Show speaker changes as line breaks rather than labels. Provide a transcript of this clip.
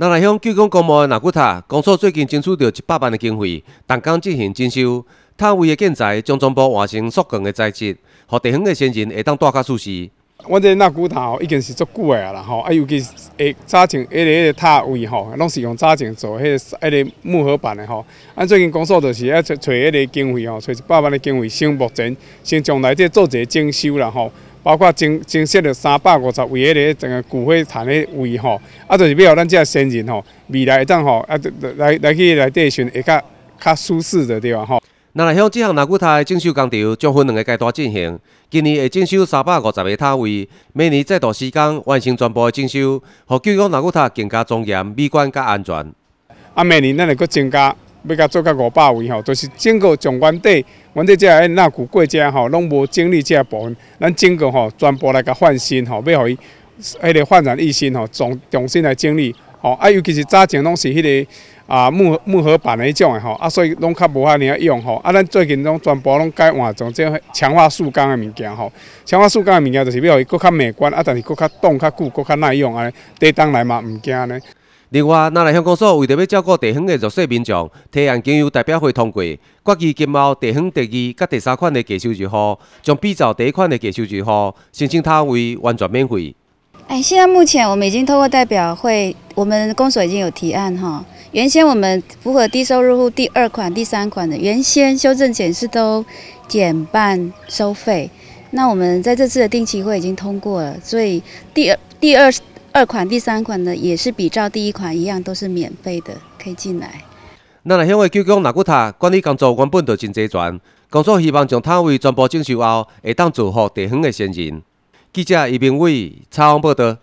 咱来向九宫公墓的纳古塔，公所最近争取到一百万的经费，动工进行征收。塔位的建材将全部换成塑钢的材质，和地方的先进会当带较舒适。
阮这纳古塔已经是足久啊。啦吼，啊尤其诶早前迄个迄个塔位吼，拢是用早前做迄个迄个木合板的吼。咱最近公所就是要找找迄个经费吼，找一百万的经费先目前先将来即做一下征修啦吼。包括增增设了三百五十位的整个骨灰坛的位吼，啊，就是以后咱只新人吼，未来的怎吼，啊，来来去来底选会较较舒适的地方吼。
那来向这项南古塔的整修工程将分两个阶段进行，今年会整修三百五十个塔位，明年再度施工完成全部的整修，和旧有南古塔更加庄严、美观、甲安全。
啊，明年咱会搁增加要甲做甲五百位吼，就是整个上万底。阮这只诶，那古过家吼，拢无整理遮部分。咱整个吼，全部来个换新吼，要互伊迄个焕然一新吼，重重新来整理吼。啊，尤其是早前拢是迄个啊木木合板的种诶吼，啊所以拢较无遐尔用吼。啊，咱最近拢全部拢改换即个强化塑钢诶物件吼。强化塑钢诶物件就是要互伊搁较美观，啊但是搁较冻、较久，搁较耐用，啊跌当来嘛毋惊尼。
另外，咱来乡公所为着要照顾地方的弱势民众，提案经由代表会通过，决议今后地方第二、甲第三款的低收入户，将比照第一款的低收入户申请他为完全免费。
哎，现在目前我们已经透过代表会，我们公所已经有提案哈。原先我们符合低收入户第二款、第三款的，原先修正减是都减半收费。那我们在这次的定期会已经通过了，所以第二、第二。二款、第三款呢，也是比照第一款一样，都是免费的，可以进来。
咱来乡下九宫纳古塔管理工作原本就真齐全，工作希望将摊位全部征修后，会当做好地方的先人。记者于明伟采访报道。